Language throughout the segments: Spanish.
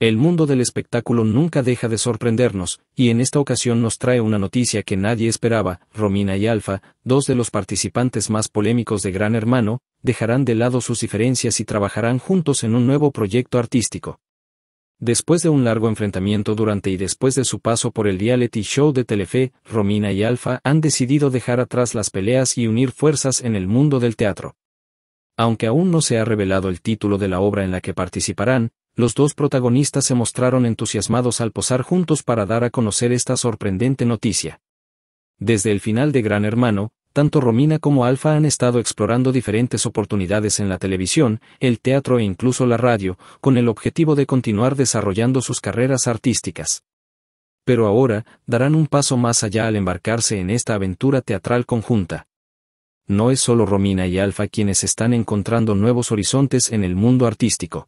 El mundo del espectáculo nunca deja de sorprendernos, y en esta ocasión nos trae una noticia que nadie esperaba, Romina y Alfa, dos de los participantes más polémicos de Gran Hermano, dejarán de lado sus diferencias y trabajarán juntos en un nuevo proyecto artístico. Después de un largo enfrentamiento durante y después de su paso por el reality show de Telefe, Romina y Alfa han decidido dejar atrás las peleas y unir fuerzas en el mundo del teatro. Aunque aún no se ha revelado el título de la obra en la que participarán, los dos protagonistas se mostraron entusiasmados al posar juntos para dar a conocer esta sorprendente noticia. Desde el final de Gran Hermano, tanto Romina como Alfa han estado explorando diferentes oportunidades en la televisión, el teatro e incluso la radio, con el objetivo de continuar desarrollando sus carreras artísticas. Pero ahora, darán un paso más allá al embarcarse en esta aventura teatral conjunta. No es solo Romina y Alfa quienes están encontrando nuevos horizontes en el mundo artístico.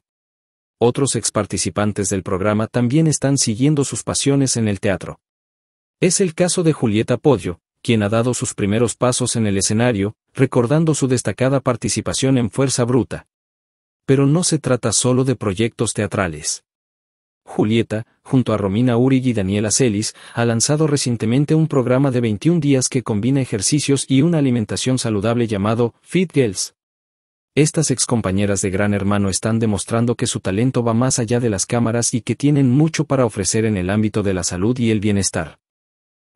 Otros ex-participantes del programa también están siguiendo sus pasiones en el teatro. Es el caso de Julieta Podio, quien ha dado sus primeros pasos en el escenario, recordando su destacada participación en Fuerza Bruta. Pero no se trata solo de proyectos teatrales. Julieta, junto a Romina Urig y Daniela Celis, ha lanzado recientemente un programa de 21 días que combina ejercicios y una alimentación saludable llamado Fit Girls. Estas excompañeras de Gran Hermano están demostrando que su talento va más allá de las cámaras y que tienen mucho para ofrecer en el ámbito de la salud y el bienestar.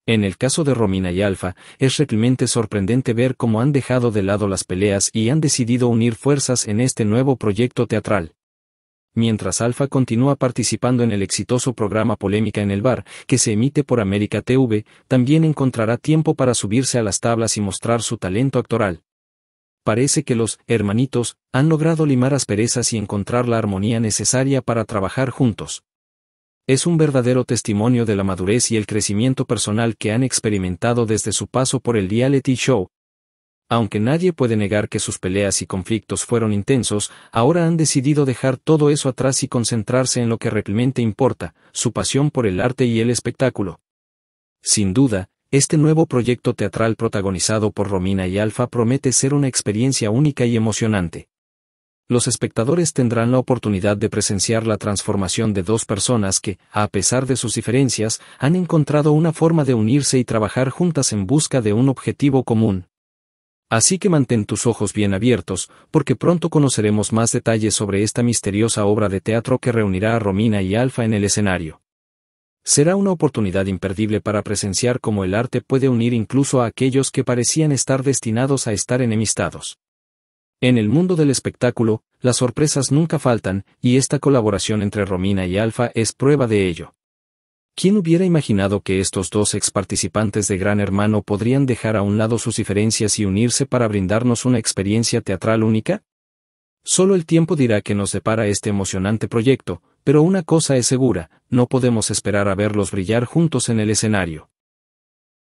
En el caso de Romina y Alfa, es realmente sorprendente ver cómo han dejado de lado las peleas y han decidido unir fuerzas en este nuevo proyecto teatral. Mientras Alfa continúa participando en el exitoso programa Polémica en el Bar, que se emite por América TV, también encontrará tiempo para subirse a las tablas y mostrar su talento actoral parece que los hermanitos han logrado limar asperezas y encontrar la armonía necesaria para trabajar juntos. Es un verdadero testimonio de la madurez y el crecimiento personal que han experimentado desde su paso por el reality show. Aunque nadie puede negar que sus peleas y conflictos fueron intensos, ahora han decidido dejar todo eso atrás y concentrarse en lo que realmente importa, su pasión por el arte y el espectáculo. Sin duda, este nuevo proyecto teatral protagonizado por Romina y Alfa promete ser una experiencia única y emocionante. Los espectadores tendrán la oportunidad de presenciar la transformación de dos personas que, a pesar de sus diferencias, han encontrado una forma de unirse y trabajar juntas en busca de un objetivo común. Así que mantén tus ojos bien abiertos, porque pronto conoceremos más detalles sobre esta misteriosa obra de teatro que reunirá a Romina y Alfa en el escenario. Será una oportunidad imperdible para presenciar cómo el arte puede unir incluso a aquellos que parecían estar destinados a estar enemistados. En el mundo del espectáculo, las sorpresas nunca faltan, y esta colaboración entre Romina y Alfa es prueba de ello. ¿Quién hubiera imaginado que estos dos ex participantes de Gran Hermano podrían dejar a un lado sus diferencias y unirse para brindarnos una experiencia teatral única? Solo el tiempo dirá que nos depara este emocionante proyecto, pero una cosa es segura, no podemos esperar a verlos brillar juntos en el escenario.